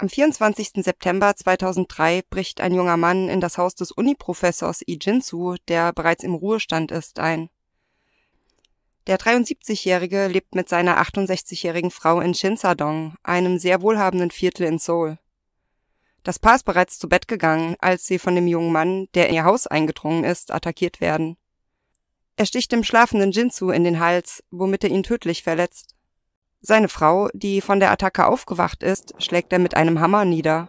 Am 24. September 2003 bricht ein junger Mann in das Haus des Uni-Professors Ijinsu, der bereits im Ruhestand ist, ein. Der 73-Jährige lebt mit seiner 68-jährigen Frau in Shinsadong, einem sehr wohlhabenden Viertel in Seoul. Das Paar ist bereits zu Bett gegangen, als sie von dem jungen Mann, der in ihr Haus eingedrungen ist, attackiert werden. Er sticht dem schlafenden Jinsu in den Hals, womit er ihn tödlich verletzt. Seine Frau, die von der Attacke aufgewacht ist, schlägt er mit einem Hammer nieder.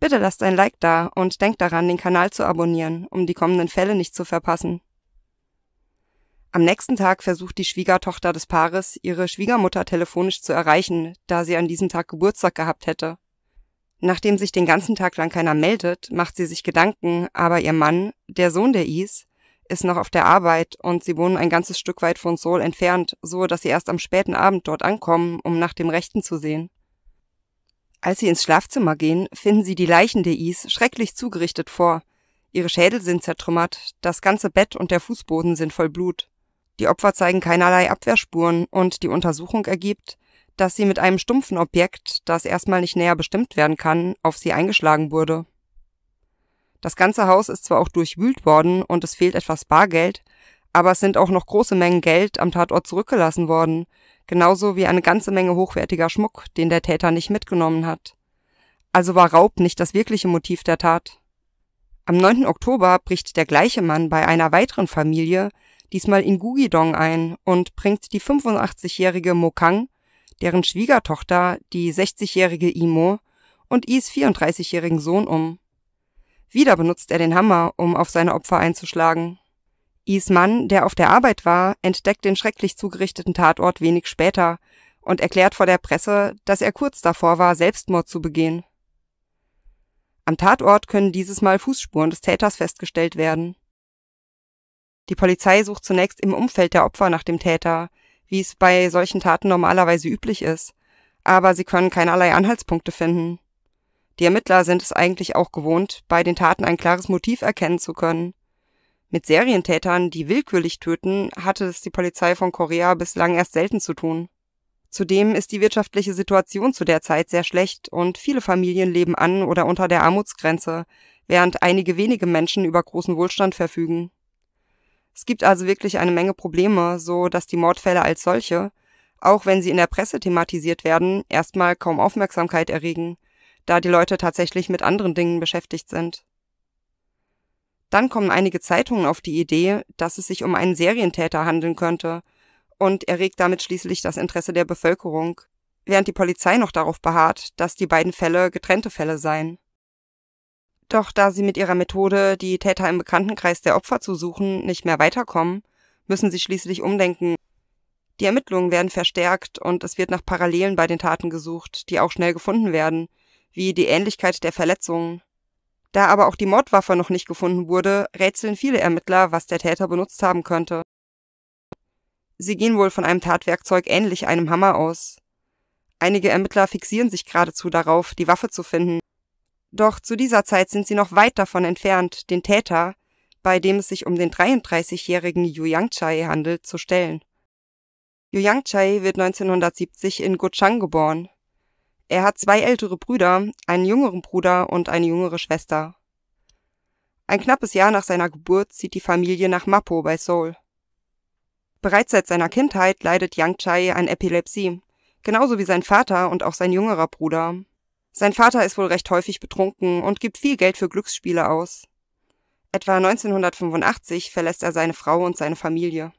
Bitte lasst ein Like da und denkt daran, den Kanal zu abonnieren, um die kommenden Fälle nicht zu verpassen. Am nächsten Tag versucht die Schwiegertochter des Paares, ihre Schwiegermutter telefonisch zu erreichen, da sie an diesem Tag Geburtstag gehabt hätte. Nachdem sich den ganzen Tag lang keiner meldet, macht sie sich Gedanken, aber ihr Mann, der Sohn der Is, ist noch auf der Arbeit und sie wohnen ein ganzes Stück weit von Seoul entfernt, so dass sie erst am späten Abend dort ankommen, um nach dem Rechten zu sehen. Als sie ins Schlafzimmer gehen, finden sie die Leichen der Is schrecklich zugerichtet vor. Ihre Schädel sind zertrümmert, das ganze Bett und der Fußboden sind voll Blut. Die Opfer zeigen keinerlei Abwehrspuren und die Untersuchung ergibt, dass sie mit einem stumpfen Objekt, das erstmal nicht näher bestimmt werden kann, auf sie eingeschlagen wurde. Das ganze Haus ist zwar auch durchwühlt worden und es fehlt etwas Bargeld, aber es sind auch noch große Mengen Geld am Tatort zurückgelassen worden, genauso wie eine ganze Menge hochwertiger Schmuck, den der Täter nicht mitgenommen hat. Also war Raub nicht das wirkliche Motiv der Tat. Am 9. Oktober bricht der gleiche Mann bei einer weiteren Familie, diesmal in Gugidong ein, und bringt die 85-jährige Mokang deren Schwiegertochter die 60-jährige Imo und Is 34-jährigen Sohn um. Wieder benutzt er den Hammer, um auf seine Opfer einzuschlagen. Is Mann, der auf der Arbeit war, entdeckt den schrecklich zugerichteten Tatort wenig später und erklärt vor der Presse, dass er kurz davor war, Selbstmord zu begehen. Am Tatort können dieses Mal Fußspuren des Täters festgestellt werden. Die Polizei sucht zunächst im Umfeld der Opfer nach dem Täter, wie es bei solchen Taten normalerweise üblich ist, aber sie können keinerlei Anhaltspunkte finden. Die Ermittler sind es eigentlich auch gewohnt, bei den Taten ein klares Motiv erkennen zu können. Mit Serientätern, die willkürlich töten, hatte es die Polizei von Korea bislang erst selten zu tun. Zudem ist die wirtschaftliche Situation zu der Zeit sehr schlecht und viele Familien leben an oder unter der Armutsgrenze, während einige wenige Menschen über großen Wohlstand verfügen. Es gibt also wirklich eine Menge Probleme, so dass die Mordfälle als solche, auch wenn sie in der Presse thematisiert werden, erstmal kaum Aufmerksamkeit erregen, da die Leute tatsächlich mit anderen Dingen beschäftigt sind. Dann kommen einige Zeitungen auf die Idee, dass es sich um einen Serientäter handeln könnte und erregt damit schließlich das Interesse der Bevölkerung, während die Polizei noch darauf beharrt, dass die beiden Fälle getrennte Fälle seien. Doch da sie mit ihrer Methode, die Täter im Bekanntenkreis der Opfer zu suchen, nicht mehr weiterkommen, müssen sie schließlich umdenken. Die Ermittlungen werden verstärkt und es wird nach Parallelen bei den Taten gesucht, die auch schnell gefunden werden, wie die Ähnlichkeit der Verletzungen. Da aber auch die Mordwaffe noch nicht gefunden wurde, rätseln viele Ermittler, was der Täter benutzt haben könnte. Sie gehen wohl von einem Tatwerkzeug ähnlich einem Hammer aus. Einige Ermittler fixieren sich geradezu darauf, die Waffe zu finden, doch zu dieser Zeit sind sie noch weit davon entfernt, den Täter, bei dem es sich um den 33-jährigen Yu Yangchai handelt, zu stellen. Yu Yangchai wird 1970 in Gochang geboren. Er hat zwei ältere Brüder, einen jüngeren Bruder und eine jüngere Schwester. Ein knappes Jahr nach seiner Geburt zieht die Familie nach Mapo bei Seoul. Bereits seit seiner Kindheit leidet Yang an Epilepsie, genauso wie sein Vater und auch sein jüngerer Bruder. Sein Vater ist wohl recht häufig betrunken und gibt viel Geld für Glücksspiele aus. Etwa 1985 verlässt er seine Frau und seine Familie.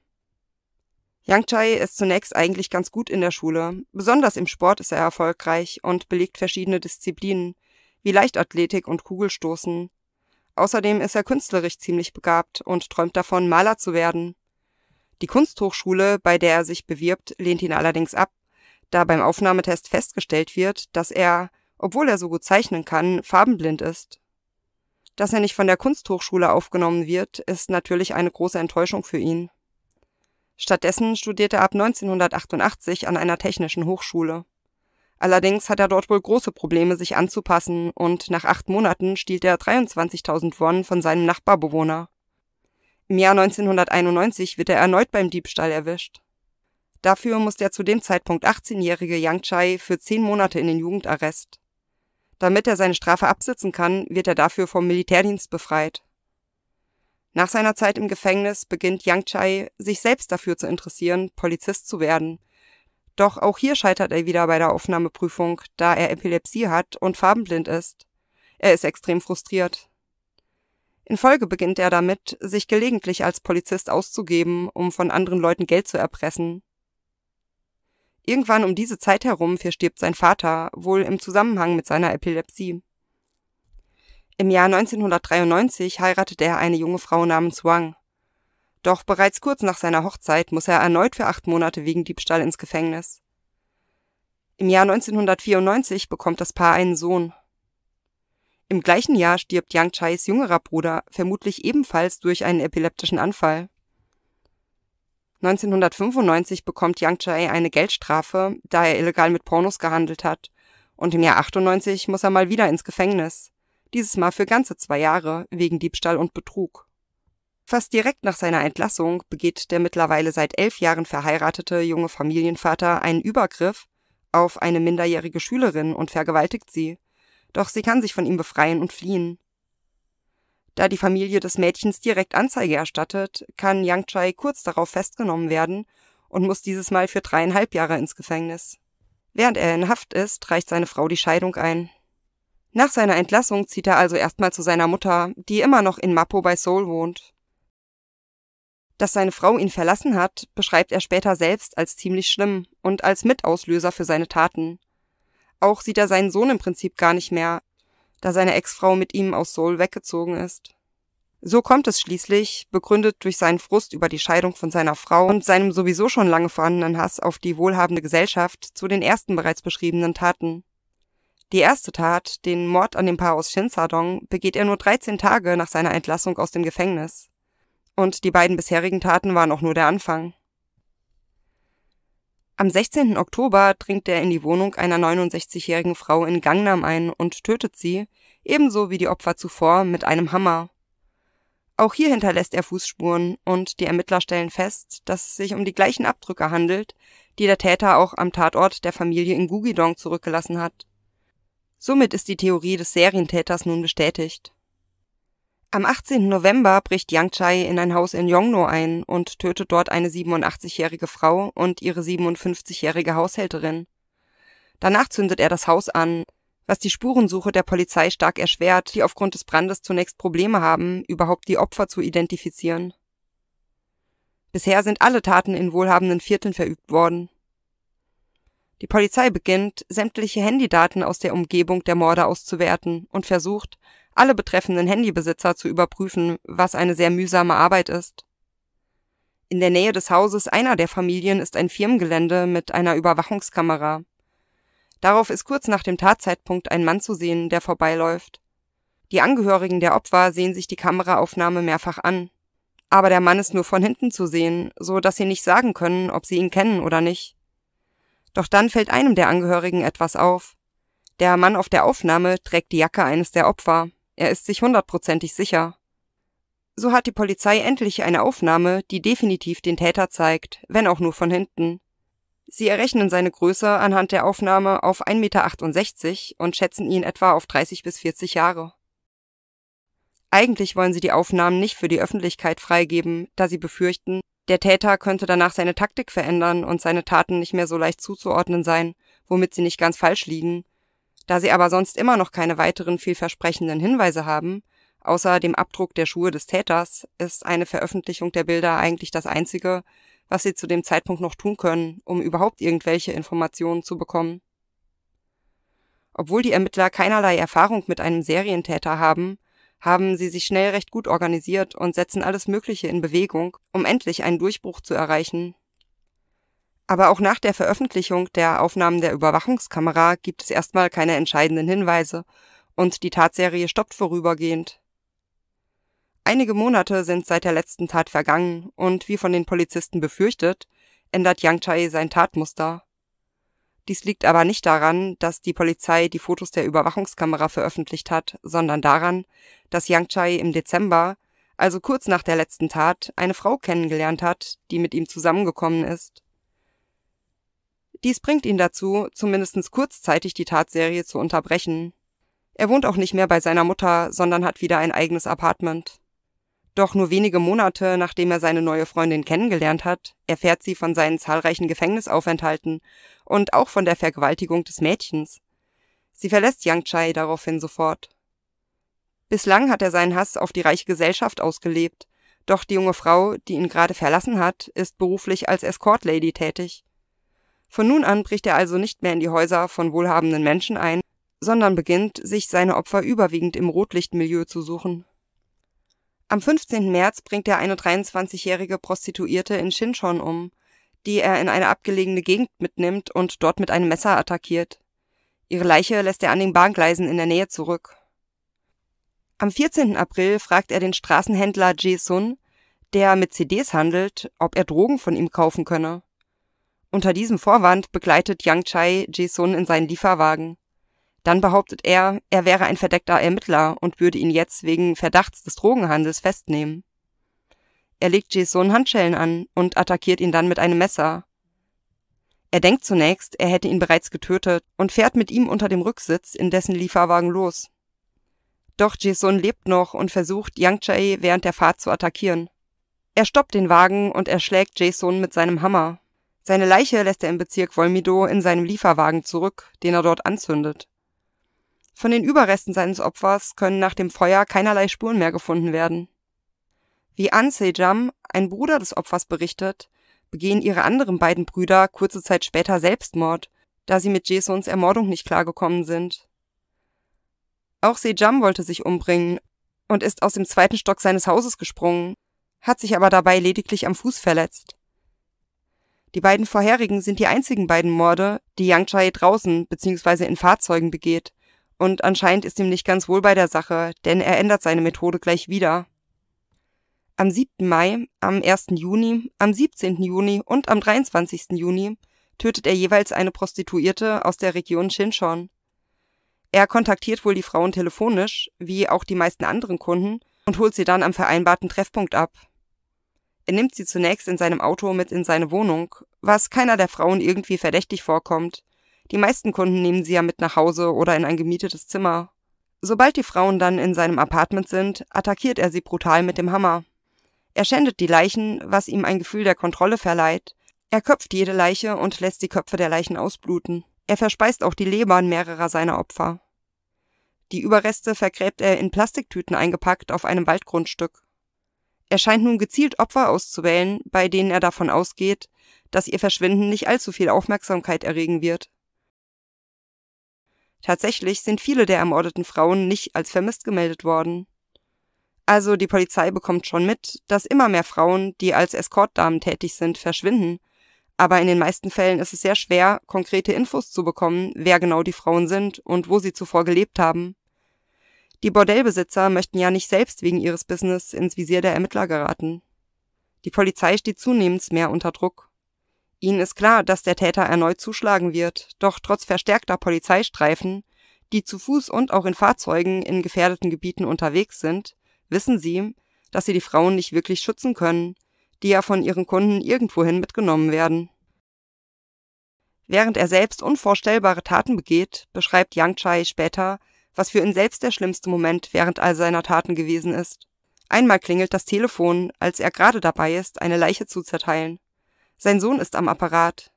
Yang Chai ist zunächst eigentlich ganz gut in der Schule. Besonders im Sport ist er erfolgreich und belegt verschiedene Disziplinen, wie Leichtathletik und Kugelstoßen. Außerdem ist er künstlerisch ziemlich begabt und träumt davon, Maler zu werden. Die Kunsthochschule, bei der er sich bewirbt, lehnt ihn allerdings ab, da beim Aufnahmetest festgestellt wird, dass er obwohl er so gut zeichnen kann, farbenblind ist. Dass er nicht von der Kunsthochschule aufgenommen wird, ist natürlich eine große Enttäuschung für ihn. Stattdessen studiert er ab 1988 an einer technischen Hochschule. Allerdings hat er dort wohl große Probleme, sich anzupassen, und nach acht Monaten stiehlt er 23.000 Won von seinem Nachbarbewohner. Im Jahr 1991 wird er erneut beim Diebstahl erwischt. Dafür muss der zu dem Zeitpunkt 18-jährige Yang Chai für zehn Monate in den Jugendarrest. Damit er seine Strafe absitzen kann, wird er dafür vom Militärdienst befreit. Nach seiner Zeit im Gefängnis beginnt Yang Chai sich selbst dafür zu interessieren, Polizist zu werden. Doch auch hier scheitert er wieder bei der Aufnahmeprüfung, da er Epilepsie hat und farbenblind ist. Er ist extrem frustriert. In Folge beginnt er damit, sich gelegentlich als Polizist auszugeben, um von anderen Leuten Geld zu erpressen. Irgendwann um diese Zeit herum verstirbt sein Vater, wohl im Zusammenhang mit seiner Epilepsie. Im Jahr 1993 heiratet er eine junge Frau namens Wang. Doch bereits kurz nach seiner Hochzeit muss er erneut für acht Monate wegen Diebstahl ins Gefängnis. Im Jahr 1994 bekommt das Paar einen Sohn. Im gleichen Jahr stirbt Yang Chais jüngerer Bruder, vermutlich ebenfalls durch einen epileptischen Anfall. 1995 bekommt Yang Chae eine Geldstrafe, da er illegal mit Pornos gehandelt hat. Und im Jahr 98 muss er mal wieder ins Gefängnis. Dieses Mal für ganze zwei Jahre, wegen Diebstahl und Betrug. Fast direkt nach seiner Entlassung begeht der mittlerweile seit elf Jahren verheiratete junge Familienvater einen Übergriff auf eine minderjährige Schülerin und vergewaltigt sie. Doch sie kann sich von ihm befreien und fliehen. Da die Familie des Mädchens direkt Anzeige erstattet, kann Yang Chai kurz darauf festgenommen werden und muss dieses Mal für dreieinhalb Jahre ins Gefängnis. Während er in Haft ist, reicht seine Frau die Scheidung ein. Nach seiner Entlassung zieht er also erstmal zu seiner Mutter, die immer noch in Mapo bei Seoul wohnt. Dass seine Frau ihn verlassen hat, beschreibt er später selbst als ziemlich schlimm und als Mitauslöser für seine Taten. Auch sieht er seinen Sohn im Prinzip gar nicht mehr, da seine Ex-Frau mit ihm aus Seoul weggezogen ist. So kommt es schließlich, begründet durch seinen Frust über die Scheidung von seiner Frau und seinem sowieso schon lange vorhandenen Hass auf die wohlhabende Gesellschaft, zu den ersten bereits beschriebenen Taten. Die erste Tat, den Mord an dem Paar aus Shinsadong, begeht er nur 13 Tage nach seiner Entlassung aus dem Gefängnis. Und die beiden bisherigen Taten waren auch nur der Anfang. Am 16. Oktober dringt er in die Wohnung einer 69-jährigen Frau in Gangnam ein und tötet sie, ebenso wie die Opfer zuvor, mit einem Hammer. Auch hier hinterlässt er Fußspuren und die Ermittler stellen fest, dass es sich um die gleichen Abdrücke handelt, die der Täter auch am Tatort der Familie in Gugidong zurückgelassen hat. Somit ist die Theorie des Serientäters nun bestätigt am 18. November bricht Yang Chai in ein Haus in Yongno ein und tötet dort eine 87-jährige Frau und ihre 57-jährige Haushälterin. Danach zündet er das Haus an, was die Spurensuche der Polizei stark erschwert, die aufgrund des Brandes zunächst Probleme haben, überhaupt die Opfer zu identifizieren. Bisher sind alle Taten in wohlhabenden Vierteln verübt worden. Die Polizei beginnt, sämtliche Handydaten aus der Umgebung der Morde auszuwerten und versucht, alle betreffenden Handybesitzer zu überprüfen, was eine sehr mühsame Arbeit ist. In der Nähe des Hauses einer der Familien ist ein Firmengelände mit einer Überwachungskamera. Darauf ist kurz nach dem Tatzeitpunkt ein Mann zu sehen, der vorbeiläuft. Die Angehörigen der Opfer sehen sich die Kameraaufnahme mehrfach an. Aber der Mann ist nur von hinten zu sehen, so dass sie nicht sagen können, ob sie ihn kennen oder nicht. Doch dann fällt einem der Angehörigen etwas auf. Der Mann auf der Aufnahme trägt die Jacke eines der Opfer. Er ist sich hundertprozentig sicher. So hat die Polizei endlich eine Aufnahme, die definitiv den Täter zeigt, wenn auch nur von hinten. Sie errechnen seine Größe anhand der Aufnahme auf 1,68 Meter und schätzen ihn etwa auf 30 bis 40 Jahre. Eigentlich wollen sie die Aufnahmen nicht für die Öffentlichkeit freigeben, da sie befürchten, der Täter könnte danach seine Taktik verändern und seine Taten nicht mehr so leicht zuzuordnen sein, womit sie nicht ganz falsch liegen, da sie aber sonst immer noch keine weiteren vielversprechenden Hinweise haben, außer dem Abdruck der Schuhe des Täters, ist eine Veröffentlichung der Bilder eigentlich das Einzige, was sie zu dem Zeitpunkt noch tun können, um überhaupt irgendwelche Informationen zu bekommen. Obwohl die Ermittler keinerlei Erfahrung mit einem Serientäter haben, haben sie sich schnell recht gut organisiert und setzen alles Mögliche in Bewegung, um endlich einen Durchbruch zu erreichen, aber auch nach der Veröffentlichung der Aufnahmen der Überwachungskamera gibt es erstmal keine entscheidenden Hinweise und die Tatserie stoppt vorübergehend. Einige Monate sind seit der letzten Tat vergangen und wie von den Polizisten befürchtet, ändert Yang Chai sein Tatmuster. Dies liegt aber nicht daran, dass die Polizei die Fotos der Überwachungskamera veröffentlicht hat, sondern daran, dass Yang Chai im Dezember, also kurz nach der letzten Tat, eine Frau kennengelernt hat, die mit ihm zusammengekommen ist. Dies bringt ihn dazu, zumindest kurzzeitig die Tatserie zu unterbrechen. Er wohnt auch nicht mehr bei seiner Mutter, sondern hat wieder ein eigenes Apartment. Doch nur wenige Monate nachdem er seine neue Freundin kennengelernt hat, erfährt sie von seinen zahlreichen Gefängnisaufenthalten und auch von der Vergewaltigung des Mädchens. Sie verlässt Yang Chai daraufhin sofort. Bislang hat er seinen Hass auf die reiche Gesellschaft ausgelebt, doch die junge Frau, die ihn gerade verlassen hat, ist beruflich als Escort Lady tätig. Von nun an bricht er also nicht mehr in die Häuser von wohlhabenden Menschen ein, sondern beginnt, sich seine Opfer überwiegend im Rotlichtmilieu zu suchen. Am 15. März bringt er eine 23-jährige Prostituierte in Shinchon um, die er in eine abgelegene Gegend mitnimmt und dort mit einem Messer attackiert. Ihre Leiche lässt er an den Bahngleisen in der Nähe zurück. Am 14. April fragt er den Straßenhändler Jae Sun, der mit CDs handelt, ob er Drogen von ihm kaufen könne. Unter diesem Vorwand begleitet Yang Chai Jason in seinen Lieferwagen. Dann behauptet er, er wäre ein verdeckter Ermittler und würde ihn jetzt wegen Verdachts des Drogenhandels festnehmen. Er legt Jason Handschellen an und attackiert ihn dann mit einem Messer. Er denkt zunächst, er hätte ihn bereits getötet und fährt mit ihm unter dem Rücksitz in dessen Lieferwagen los. Doch Jason lebt noch und versucht, Yang Chae während der Fahrt zu attackieren. Er stoppt den Wagen und erschlägt Jason mit seinem Hammer. Seine Leiche lässt er im Bezirk Volmido in seinem Lieferwagen zurück, den er dort anzündet. Von den Überresten seines Opfers können nach dem Feuer keinerlei Spuren mehr gefunden werden. Wie An Sejam, ein Bruder des Opfers, berichtet, begehen ihre anderen beiden Brüder kurze Zeit später Selbstmord, da sie mit Jasons Ermordung nicht klargekommen sind. Auch Sejam wollte sich umbringen und ist aus dem zweiten Stock seines Hauses gesprungen, hat sich aber dabei lediglich am Fuß verletzt. Die beiden vorherigen sind die einzigen beiden Morde, die Yang Chai draußen bzw. in Fahrzeugen begeht. Und anscheinend ist ihm nicht ganz wohl bei der Sache, denn er ändert seine Methode gleich wieder. Am 7. Mai, am 1. Juni, am 17. Juni und am 23. Juni tötet er jeweils eine Prostituierte aus der Region Xinchon. Er kontaktiert wohl die Frauen telefonisch, wie auch die meisten anderen Kunden, und holt sie dann am vereinbarten Treffpunkt ab. Er nimmt sie zunächst in seinem Auto mit in seine Wohnung, was keiner der Frauen irgendwie verdächtig vorkommt. Die meisten Kunden nehmen sie ja mit nach Hause oder in ein gemietetes Zimmer. Sobald die Frauen dann in seinem Apartment sind, attackiert er sie brutal mit dem Hammer. Er schändet die Leichen, was ihm ein Gefühl der Kontrolle verleiht. Er köpft jede Leiche und lässt die Köpfe der Leichen ausbluten. Er verspeist auch die Lebern mehrerer seiner Opfer. Die Überreste vergräbt er in Plastiktüten eingepackt auf einem Waldgrundstück. Er scheint nun gezielt Opfer auszuwählen, bei denen er davon ausgeht, dass ihr Verschwinden nicht allzu viel Aufmerksamkeit erregen wird. Tatsächlich sind viele der ermordeten Frauen nicht als vermisst gemeldet worden. Also die Polizei bekommt schon mit, dass immer mehr Frauen, die als Eskortdamen tätig sind, verschwinden. Aber in den meisten Fällen ist es sehr schwer, konkrete Infos zu bekommen, wer genau die Frauen sind und wo sie zuvor gelebt haben. Die Bordellbesitzer möchten ja nicht selbst wegen ihres Business ins Visier der Ermittler geraten. Die Polizei steht zunehmend mehr unter Druck. Ihnen ist klar, dass der Täter erneut zuschlagen wird, doch trotz verstärkter Polizeistreifen, die zu Fuß und auch in Fahrzeugen in gefährdeten Gebieten unterwegs sind, wissen sie, dass sie die Frauen nicht wirklich schützen können, die ja von ihren Kunden irgendwohin mitgenommen werden. Während er selbst unvorstellbare Taten begeht, beschreibt Yang Chai später, was für ihn selbst der schlimmste Moment während all seiner Taten gewesen ist. Einmal klingelt das Telefon, als er gerade dabei ist, eine Leiche zu zerteilen. Sein Sohn ist am Apparat.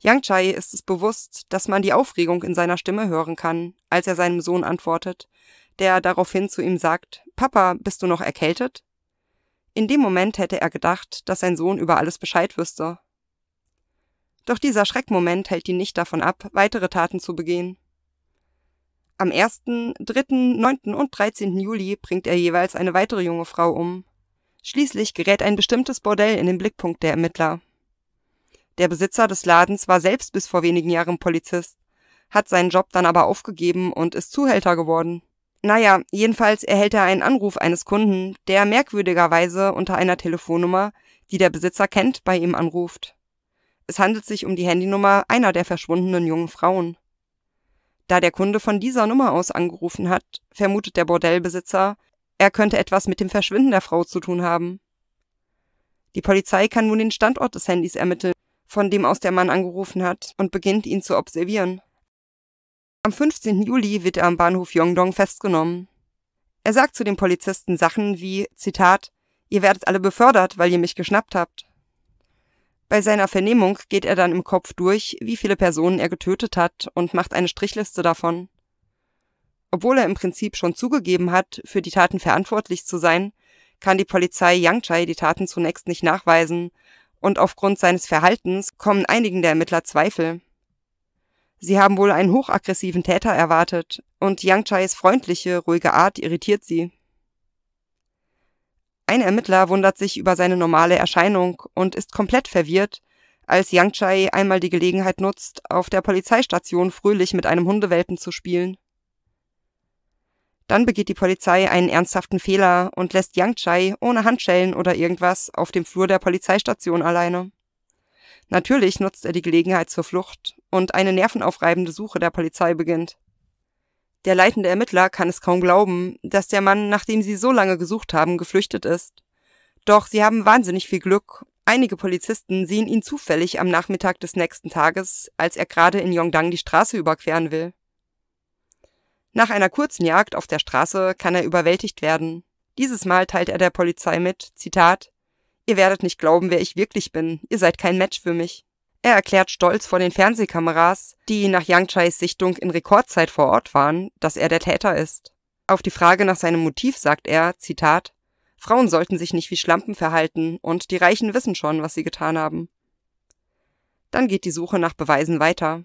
Yang Chai ist es bewusst, dass man die Aufregung in seiner Stimme hören kann, als er seinem Sohn antwortet, der daraufhin zu ihm sagt, Papa, bist du noch erkältet? In dem Moment hätte er gedacht, dass sein Sohn über alles Bescheid wüsste. Doch dieser Schreckmoment hält ihn nicht davon ab, weitere Taten zu begehen. Am 1., 3., 9. und 13. Juli bringt er jeweils eine weitere junge Frau um. Schließlich gerät ein bestimmtes Bordell in den Blickpunkt der Ermittler. Der Besitzer des Ladens war selbst bis vor wenigen Jahren Polizist, hat seinen Job dann aber aufgegeben und ist Zuhälter geworden. Naja, jedenfalls erhält er einen Anruf eines Kunden, der merkwürdigerweise unter einer Telefonnummer, die der Besitzer kennt, bei ihm anruft. Es handelt sich um die Handynummer einer der verschwundenen jungen Frauen. Da der Kunde von dieser Nummer aus angerufen hat, vermutet der Bordellbesitzer, er könnte etwas mit dem Verschwinden der Frau zu tun haben. Die Polizei kann nun den Standort des Handys ermitteln, von dem aus der Mann angerufen hat, und beginnt ihn zu observieren. Am 15. Juli wird er am Bahnhof Yongdong festgenommen. Er sagt zu den Polizisten Sachen wie, Zitat, ihr werdet alle befördert, weil ihr mich geschnappt habt. Bei seiner Vernehmung geht er dann im Kopf durch, wie viele Personen er getötet hat und macht eine Strichliste davon. Obwohl er im Prinzip schon zugegeben hat, für die Taten verantwortlich zu sein, kann die Polizei Yang Chai die Taten zunächst nicht nachweisen und aufgrund seines Verhaltens kommen einigen der Ermittler Zweifel. Sie haben wohl einen hochaggressiven Täter erwartet und Yang Chais freundliche, ruhige Art irritiert sie. Ein Ermittler wundert sich über seine normale Erscheinung und ist komplett verwirrt, als Yang Chai einmal die Gelegenheit nutzt, auf der Polizeistation fröhlich mit einem Hundewelpen zu spielen. Dann begeht die Polizei einen ernsthaften Fehler und lässt Yang Chai ohne Handschellen oder irgendwas auf dem Flur der Polizeistation alleine. Natürlich nutzt er die Gelegenheit zur Flucht und eine nervenaufreibende Suche der Polizei beginnt. Der leitende Ermittler kann es kaum glauben, dass der Mann, nachdem sie so lange gesucht haben, geflüchtet ist. Doch sie haben wahnsinnig viel Glück. Einige Polizisten sehen ihn zufällig am Nachmittag des nächsten Tages, als er gerade in Yongdang die Straße überqueren will. Nach einer kurzen Jagd auf der Straße kann er überwältigt werden. Dieses Mal teilt er der Polizei mit, Zitat, Ihr werdet nicht glauben, wer ich wirklich bin, ihr seid kein Match für mich. Er erklärt stolz vor den Fernsehkameras, die nach Yang Chais Sichtung in Rekordzeit vor Ort waren, dass er der Täter ist. Auf die Frage nach seinem Motiv sagt er, Zitat, Frauen sollten sich nicht wie Schlampen verhalten und die Reichen wissen schon, was sie getan haben. Dann geht die Suche nach Beweisen weiter.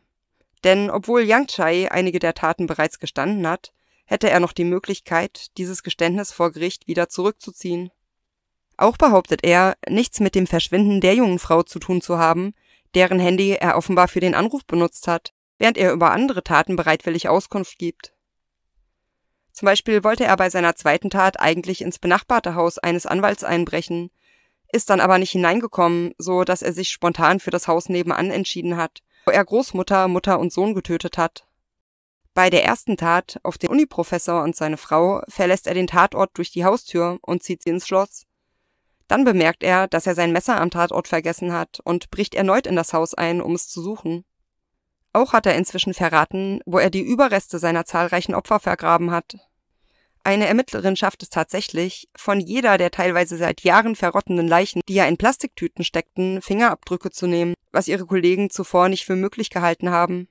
Denn obwohl Yang Chai einige der Taten bereits gestanden hat, hätte er noch die Möglichkeit, dieses Geständnis vor Gericht wieder zurückzuziehen. Auch behauptet er, nichts mit dem Verschwinden der jungen Frau zu tun zu haben, deren Handy er offenbar für den Anruf benutzt hat, während er über andere Taten bereitwillig Auskunft gibt. Zum Beispiel wollte er bei seiner zweiten Tat eigentlich ins benachbarte Haus eines Anwalts einbrechen, ist dann aber nicht hineingekommen, so dass er sich spontan für das Haus nebenan entschieden hat, wo er Großmutter, Mutter und Sohn getötet hat. Bei der ersten Tat auf den Uniprofessor und seine Frau verlässt er den Tatort durch die Haustür und zieht sie ins Schloss, dann bemerkt er, dass er sein Messer am Tatort vergessen hat und bricht erneut in das Haus ein, um es zu suchen. Auch hat er inzwischen verraten, wo er die Überreste seiner zahlreichen Opfer vergraben hat. Eine Ermittlerin schafft es tatsächlich, von jeder der teilweise seit Jahren verrottenden Leichen, die ja in Plastiktüten steckten, Fingerabdrücke zu nehmen, was ihre Kollegen zuvor nicht für möglich gehalten haben.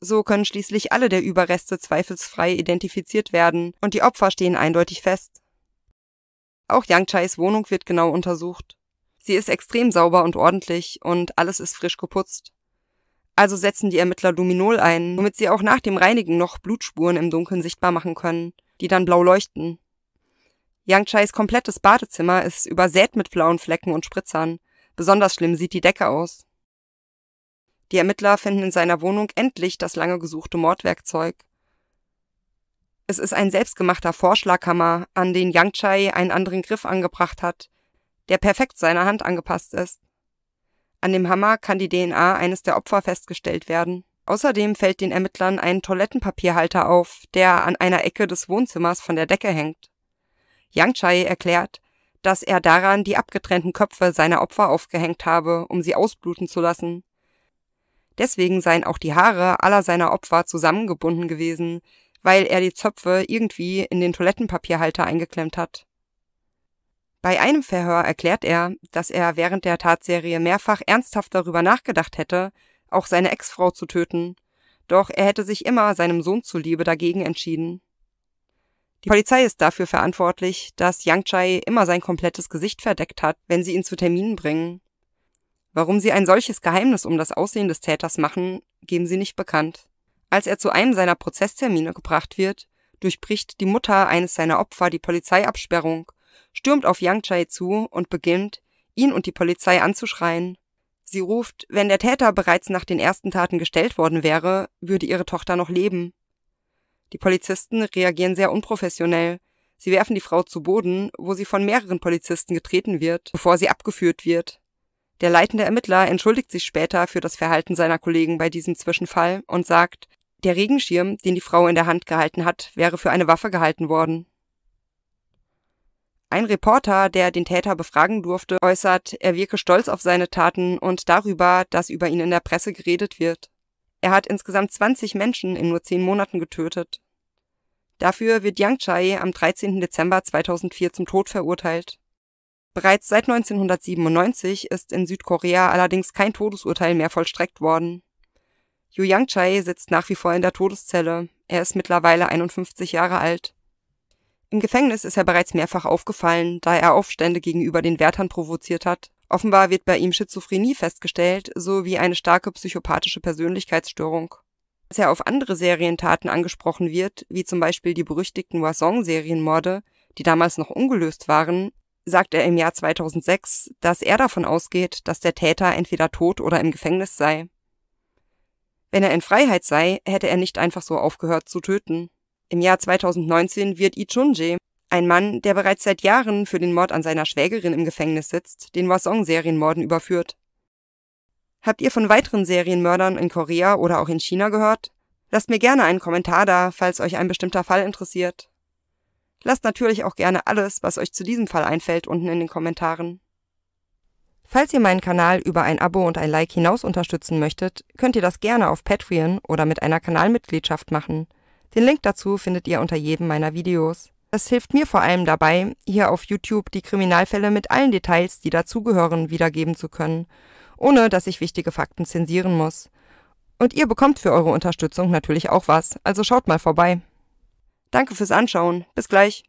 So können schließlich alle der Überreste zweifelsfrei identifiziert werden und die Opfer stehen eindeutig fest. Auch Yang Chais Wohnung wird genau untersucht. Sie ist extrem sauber und ordentlich und alles ist frisch geputzt. Also setzen die Ermittler Luminol ein, womit sie auch nach dem Reinigen noch Blutspuren im Dunkeln sichtbar machen können, die dann blau leuchten. Yang Chais komplettes Badezimmer ist übersät mit blauen Flecken und Spritzern. Besonders schlimm sieht die Decke aus. Die Ermittler finden in seiner Wohnung endlich das lange gesuchte Mordwerkzeug. Es ist ein selbstgemachter Vorschlaghammer, an den Yang Chai einen anderen Griff angebracht hat, der perfekt seiner Hand angepasst ist. An dem Hammer kann die DNA eines der Opfer festgestellt werden. Außerdem fällt den Ermittlern ein Toilettenpapierhalter auf, der an einer Ecke des Wohnzimmers von der Decke hängt. Yang Chai erklärt, dass er daran die abgetrennten Köpfe seiner Opfer aufgehängt habe, um sie ausbluten zu lassen. Deswegen seien auch die Haare aller seiner Opfer zusammengebunden gewesen, weil er die Zöpfe irgendwie in den Toilettenpapierhalter eingeklemmt hat. Bei einem Verhör erklärt er, dass er während der Tatserie mehrfach ernsthaft darüber nachgedacht hätte, auch seine Ex-Frau zu töten, doch er hätte sich immer seinem Sohn zuliebe dagegen entschieden. Die Polizei ist dafür verantwortlich, dass Yang Chai immer sein komplettes Gesicht verdeckt hat, wenn sie ihn zu Terminen bringen. Warum sie ein solches Geheimnis um das Aussehen des Täters machen, geben sie nicht bekannt. Als er zu einem seiner Prozesstermine gebracht wird, durchbricht die Mutter eines seiner Opfer die Polizeiabsperrung, stürmt auf Yang Chai zu und beginnt, ihn und die Polizei anzuschreien. Sie ruft, wenn der Täter bereits nach den ersten Taten gestellt worden wäre, würde ihre Tochter noch leben. Die Polizisten reagieren sehr unprofessionell. Sie werfen die Frau zu Boden, wo sie von mehreren Polizisten getreten wird, bevor sie abgeführt wird. Der leitende Ermittler entschuldigt sich später für das Verhalten seiner Kollegen bei diesem Zwischenfall und sagt, der Regenschirm, den die Frau in der Hand gehalten hat, wäre für eine Waffe gehalten worden. Ein Reporter, der den Täter befragen durfte, äußert, er wirke stolz auf seine Taten und darüber, dass über ihn in der Presse geredet wird. Er hat insgesamt 20 Menschen in nur 10 Monaten getötet. Dafür wird Yang Chai am 13. Dezember 2004 zum Tod verurteilt. Bereits seit 1997 ist in Südkorea allerdings kein Todesurteil mehr vollstreckt worden. Yu Yang Chai sitzt nach wie vor in der Todeszelle. Er ist mittlerweile 51 Jahre alt. Im Gefängnis ist er bereits mehrfach aufgefallen, da er Aufstände gegenüber den Wärtern provoziert hat. Offenbar wird bei ihm Schizophrenie festgestellt, sowie eine starke psychopathische Persönlichkeitsstörung. Als er auf andere Serientaten angesprochen wird, wie zum Beispiel die berüchtigten Wasong-Serienmorde, die damals noch ungelöst waren, sagt er im Jahr 2006, dass er davon ausgeht, dass der Täter entweder tot oder im Gefängnis sei. Wenn er in Freiheit sei, hätte er nicht einfach so aufgehört zu töten. Im Jahr 2019 wird Ichunje, ein Mann, der bereits seit Jahren für den Mord an seiner Schwägerin im Gefängnis sitzt, den Wasong-Serienmorden überführt. Habt ihr von weiteren Serienmördern in Korea oder auch in China gehört? Lasst mir gerne einen Kommentar da, falls euch ein bestimmter Fall interessiert. Lasst natürlich auch gerne alles, was euch zu diesem Fall einfällt, unten in den Kommentaren. Falls ihr meinen Kanal über ein Abo und ein Like hinaus unterstützen möchtet, könnt ihr das gerne auf Patreon oder mit einer Kanalmitgliedschaft machen. Den Link dazu findet ihr unter jedem meiner Videos. Es hilft mir vor allem dabei, hier auf YouTube die Kriminalfälle mit allen Details, die dazugehören, wiedergeben zu können, ohne dass ich wichtige Fakten zensieren muss. Und ihr bekommt für eure Unterstützung natürlich auch was, also schaut mal vorbei. Danke fürs Anschauen, bis gleich.